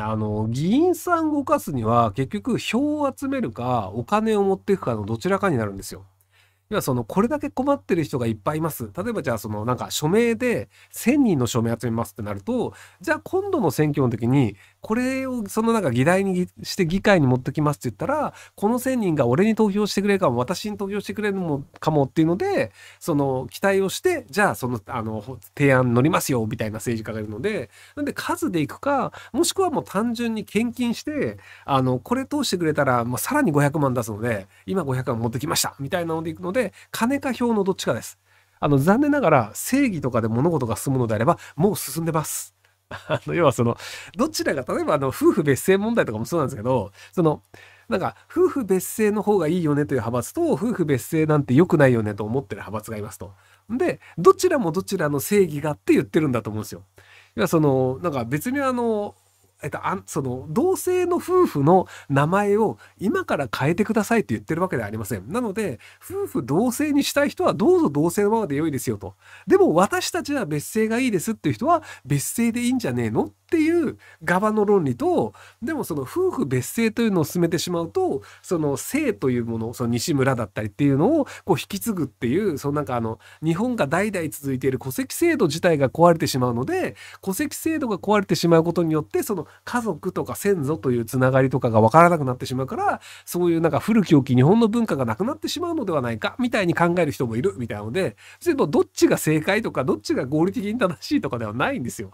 あの、議員さん動かすには、結局、票を集めるか、お金を持っていくかのどちらかになるんですよ。要は、その、これだけ困ってる人がいっぱいいます。例えば、じゃあ、その、なんか、署名で1000人の署名集めますってなると、じゃあ、今度の選挙の時に、これをそのなんか議題にして議会に持ってきますって言ったら、この1000人が俺に投票してくれるかも、私に投票してくれるかもっていうので、その期待をして、じゃあその、あの、提案乗りますよ、みたいな政治家がいるので、なんで数でいくか、もしくはもう単純に献金して、あの、これ通してくれたら、まあ、さらに500万出すので、今500万持ってきました、みたいなのでいくので、金か票のどっちかです。あの、残念ながら正義とかで物事が進むのであれば、もう進んでます。あの要はそのどちらが例えばあの夫婦別姓問題とかもそうなんですけどそのなんか夫婦別姓の方がいいよねという派閥と夫婦別姓なんて良くないよねと思ってる派閥がいますと。でどちらもどちらの正義があって言ってるんだと思うんですよ。要はそのなんか別にあのえっと、あその同性の夫婦の名前を今から変えてくださいって言ってるわけではありません。なので夫婦同性にしたい人はどうぞ同性のままで良いですよと。でも私たちは別姓がいいですっていう人は別姓でいいんじゃねえのっていう側の論理とでもその夫婦別姓というのを進めてしまうとその性というものその西村だったりっていうのをこう引き継ぐっていうそのなんかあの日本が代々続いている戸籍制度自体が壊れてしまうので戸籍制度が壊れてしまうことによってその家族とか先祖というつながりとかが分からなくなってしまうからそういうなんか古き良き日本の文化がなくなってしまうのではないかみたいに考える人もいるみたいなので別にどっちが正解とかどっちが合理的に正しいとかではないんですよ。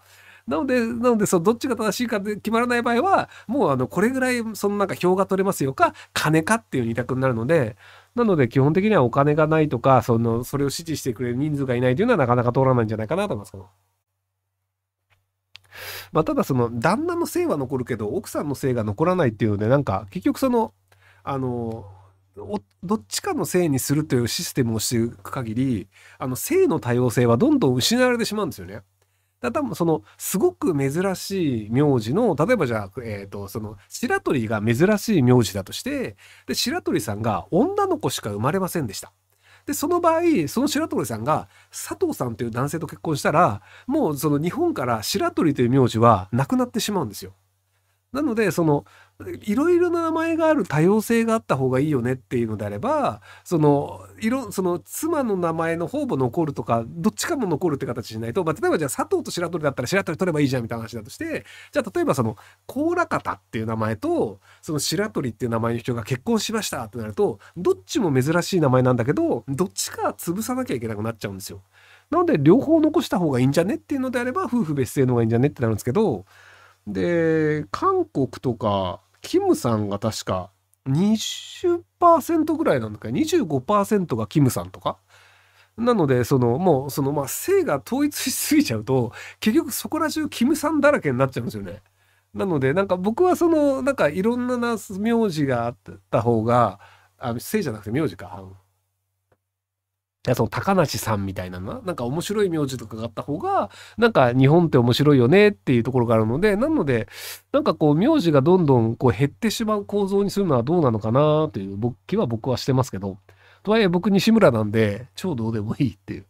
なので、なので、そのどっちが正しいかで決まらない場合は、もうあの、これぐらい、そのなんか票が取れますよか、金かっていう二択になるので、なので基本的にはお金がないとか、その、それを支持してくれる人数がいないというのはなかなか通らないんじゃないかなと思います。まあ、ただその旦那の性は残るけど奥さんの性が残らないっていうのでなんか結局そのあのどっちかの性にするというシステムをしていく限りあの性の多様性はどんどん失われてしまうんですよね。だ多分そのすごく珍しい名字の例えばじゃあ、えーと、とその白鳥が珍しい名字だとしてで白鳥さんが女の子しか生まれませんでした。で、その場合、その白鳥さんが佐藤さんという男性と結婚したら、もうその日本から白鳥という名字はなくなってしまうんですよ。なのでそのいろいろな名前がある多様性があった方がいいよねっていうのであればそのいろその妻の名前の方も残るとかどっちかも残るって形しないと、まあ、例えばじゃあ佐藤と白鳥だったら白鳥取ればいいじゃんみたいな話だとしてじゃあ例えばその甲羅方っていう名前とその白鳥っていう名前の人が結婚しましたってなるとどっちも珍しい名前なんだけどどっちか潰さなきゃいけなくなっちゃうんですよ。なので両方残した方がいいんじゃねっていうのであれば夫婦別姓の方がいいんじゃねってなるんですけどで、韓国とか、キムさんが確か20%ぐらいなんだか25%がキムさんとかなのでそのもうそのまあ性が統一しすぎちゃうと結局そこら中キムさんだらけになっちゃうんですよね。なのでなんか僕はそのなんかいろんな名字があった方があ性じゃなくて名字か。その高梨さんみたいなななんか面白い名字とかがあった方がなんか日本って面白いよねっていうところがあるのでなのでなんかこう名字がどんどんこう減ってしまう構造にするのはどうなのかなという気は僕はしてますけどとはいえ僕西村なんで超どうでもいいっていう。